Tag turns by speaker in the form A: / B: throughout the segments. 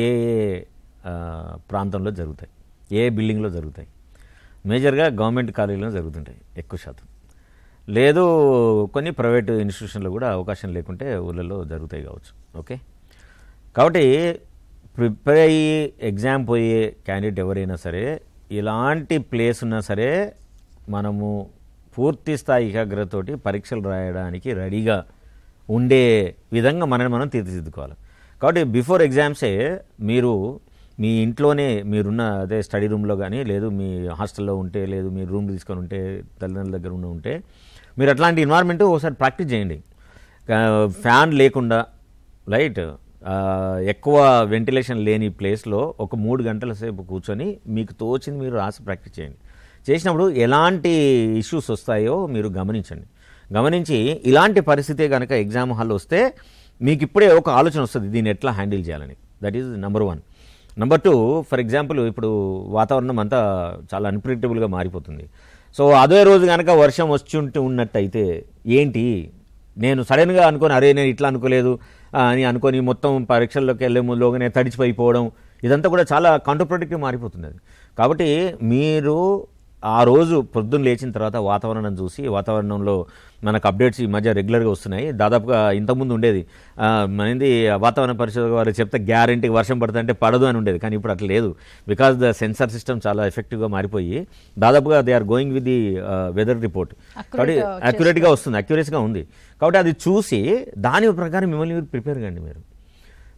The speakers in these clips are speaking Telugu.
A: ఏ ప్రాంతంలో జరుగుతాయి ఏ బిల్డింగ్లో జరుగుతాయి మేజర్గా గవర్నమెంట్ కాలేజీలో జరుగుతుంటాయి ఎక్కువ శాతం లేదు కొన్ని ప్రైవేట్ ఇన్స్టిట్యూషన్లో కూడా అవకాశం లేకుంటే ఊళ్ళల్లో జరుగుతాయి కావచ్చు ఓకే కాబట్టి ప్రిపేర్ అయ్యి ఎగ్జామ్ పోయే క్యాండిడేట్ ఎవరైనా సరే ఇలాంటి ప్లేస్ ఉన్నా సరే మనము పూర్తి స్థాయి ఏకాగ్రతతోటి పరీక్షలు రాయడానికి రెడీగా ఉండే విధంగా మనల్ని మనం తీర్చిదిద్దుకోవాలి కాబట్టి బిఫోర్ ఎగ్జామ్సే మీరు మీ ఇంట్లోనే మీరున్న అదే స్టడీ రూమ్లో కానీ లేదు మీ హాస్టల్లో ఉంటే లేదు మీరు రూమ్ తీసుకొని ఉంటే తల్లిదండ్రుల దగ్గర ఉన్న ఉంటే మీరు అట్లాంటి ఇన్వార్మెంట్ ఒకసారి ప్రాక్టీస్ చేయండి ఫ్యాన్ లేకుండా లైట్ ఎక్కువ వెంటిలేషన్ లేని ప్లేస్లో ఒక మూడు గంటల సేపు కూర్చొని మీకు తోచింది మీరు రాసి ప్రాక్టీస్ చేయండి చేసినప్పుడు ఎలాంటి ఇష్యూస్ వస్తాయో మీరు గమనించండి గమనించి ఇలాంటి పరిస్థితే కనుక ఎగ్జామ్ హాల్ వస్తే మీకు ఇప్పుడే ఒక ఆలోచన వస్తుంది దీన్ని ఎట్లా హ్యాండిల్ చేయాలని that is number one number two for example ఇప్పుడు వాతావరణం అంతా చాలా అన్ప్రిడిక్టబుల్గా మారిపోతుంది సో అదే రోజు కనుక వర్షం వచ్చి ఉన్నట్టయితే ఏంటి నేను సడన్గా అనుకోని అరే నేను ఇట్లా అనుకోలేదు అని అనుకొని మొత్తం పరీక్షల్లోకి వెళ్ళే ముందులోగానే తడిచిపోయిపోవడం ఇదంతా కూడా చాలా కాంట్రప్రొడక్టివ్ మారిపోతుంది అది కాబట్టి మీరు ఆ రోజు పొద్దున్న లేచిన తర్వాత వాతావరణం చూసి వాతావరణంలో మనకు అప్డేట్స్ ఈ మధ్య రెగ్యులర్గా వస్తున్నాయి దాదాపుగా ఇంతకుముందు ఉండేది మనది వాతావరణ పరిశోధక వారు చెప్తే గ్యారంటీ వర్షం పడుతుంటే పడదు అని ఉండేది కానీ ఇప్పుడు అట్లా లేదు బికాస్ ద సెన్సార్ సిస్టమ్ చాలా ఎఫెక్టివ్గా మారిపోయి దాదాపుగా they are going with the weather report కాబట్టి అక్యురేట్గా వస్తుంది అక్యురేట్గా ఉంది కాబట్టి అది చూసి దాని ప్రకారం మిమ్మల్ని మీరు ప్రిపేర్ కండి మీరు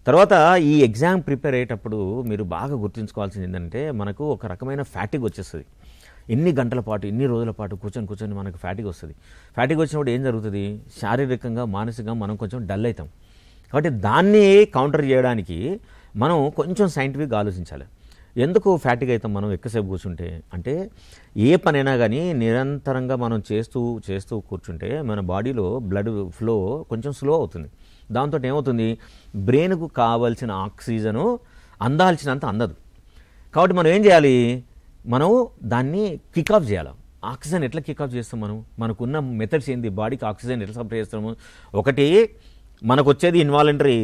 A: తర్వాత ఈ ఎగ్జామ్ ప్రిపేర్ అయ్యేటప్పుడు మీరు బాగా గుర్తుంచుకోవాల్సింది ఏంటంటే మనకు ఒక రకమైన ఫ్యాటిక్ వచ్చేస్తుంది ఎన్ని గంటల పాటు ఎన్ని రోజుల పాటు కూర్చొని కూర్చొని మనకు ఫ్యాటిక్ వస్తుంది ఫ్యాటిక్ వచ్చినప్పుడు ఏం జరుగుతుంది శారీరకంగా మానసికంగా మనం కొంచెం డల్ అవుతాం కాబట్టి దాన్ని కౌంటర్ చేయడానికి మనం కొంచెం సైంటిఫిక్గా ఆలోచించాలి ఎందుకు ఫ్యాటిక్ అవుతాం మనం ఎక్కువసేపు కూర్చుంటే అంటే ఏ పనైనా కానీ నిరంతరంగా మనం చేస్తూ చేస్తూ కూర్చుంటే మన బాడీలో బ్లడ్ ఫ్లో కొంచెం స్లో అవుతుంది దాంతో ఏమవుతుంది బ్రెయిన్కు కావలసిన ఆక్సిజను అందాల్సినంత అందదు కాబట్టి మనం ఏం చేయాలి మనం దాన్ని కిక్ ఆఫ్ చేయాలి ఆక్సిజన్ ఎట్లా కిక్ ఆఫ్ చేస్తాం మనం మనకున్న మెథడ్స్ ఏంది బాడీకి ఆక్సిజన్ ఎట్లా సప్లై చేస్తాము ఒకటి మనకు వచ్చేది ఇన్వాలంటరీ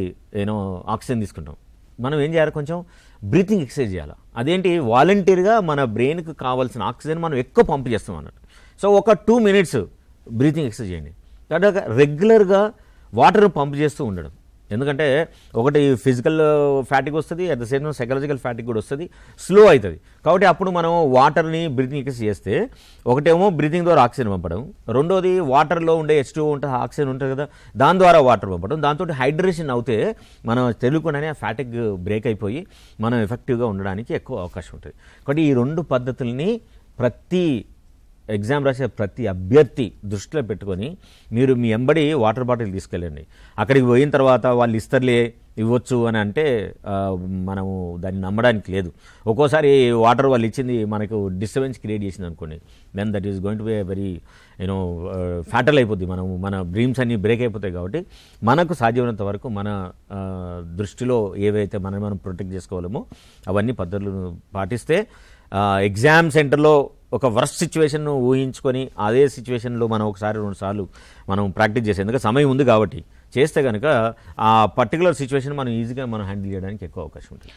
A: ఏమో ఆక్సిజన్ తీసుకుంటాం మనం ఏం చేయాలి కొంచెం బ్రీతింగ్ ఎక్సర్సైజ్ చేయాలి అదేంటి వాలంటీర్గా మన బ్రెయిన్కి కావాల్సిన ఆక్సిజన్ మనం ఎక్కువ పంప్ చేస్తాం అన్నట్టు సో ఒక టూ మినిట్స్ బ్రీతింగ్ ఎక్సర్సైజ్ చేయండి తర్వాత రెగ్యులర్గా వాటర్ పంప్ చేస్తూ ఉండడం ఎందుకంటే ఒకటి ఫిజికల్ ఫ్యాటిక్ వస్తుంది at the same time psychological fatigue కూడా వస్తుంది స్లో అవుతుంది కాబట్టి అప్పుడు మనం వాటర్ని బ్రీతింగ్ ఎక్స్ చేస్తే ఒకటేమో బ్రీతింగ్ ద్వారా ఆక్సిజన్ పంపడం రెండోది వాటర్లో ఉండే హెచ్ టూ ఉంటుంది ఆక్సిజన్ ఉంటుంది కదా దాని ద్వారా వాటర్ పంపడం దాంతో హైడ్రేషన్ అవుతే మనం తెలుగునే ఫ్యాటిక్ బ్రేక్ అయిపోయి మనం ఎఫెక్టివ్గా ఉండడానికి ఎక్కువ అవకాశం ఉంటుంది కాబట్టి ఈ రెండు పద్ధతుల్ని ప్రతి ఎగ్జామ్ రాసే ప్రతి అభ్యర్థి దృష్టిలో పెట్టుకొని మీరు మీ ఎంబడి వాటర్ బాటిల్ తీసుకెళ్ళండి అక్కడికి పోయిన తర్వాత వాళ్ళు ఇస్తర్లే ఇవ్వచ్చు అని అంటే మనము దాన్ని నమ్మడానికి లేదు ఒక్కోసారి వాటర్ వాళ్ళు ఇచ్చింది మనకు డిస్టర్బెన్స్ క్రియేట్ చేసింది అనుకోండి then that is going to be very you know fatal అయిపోద్ది మనం మన డ్రీమ్స్ అన్నీ బ్రేక్ అయిపోతాయి కాబట్టి మనకు సాధ్యమైనంత వరకు మన దృష్టిలో ఏవైతే మనం మనం ప్రొటెక్ట్ చేసుకోవాలమో అవన్నీ పద్ధతులు పాటిస్తే ఎగ్జామ్ సెంటర్లో ఒక వర్స్ట్ సిచ్యువేషన్ను ఊహించుకొని అదే సిచ్యువేషన్లో మనం ఒకసారి రెండు సార్లు మనం ప్రాక్టీస్ చేసే ఎందుకంటే సమయం ఉంది కాబట్టి చేస్తే కనుక ఆ పర్టికులర్ సిచ్యువేషన్ మనం ఈజీగా మనం హ్యాండిల్ చేయడానికి ఎక్కువ అవకాశం ఉంటుంది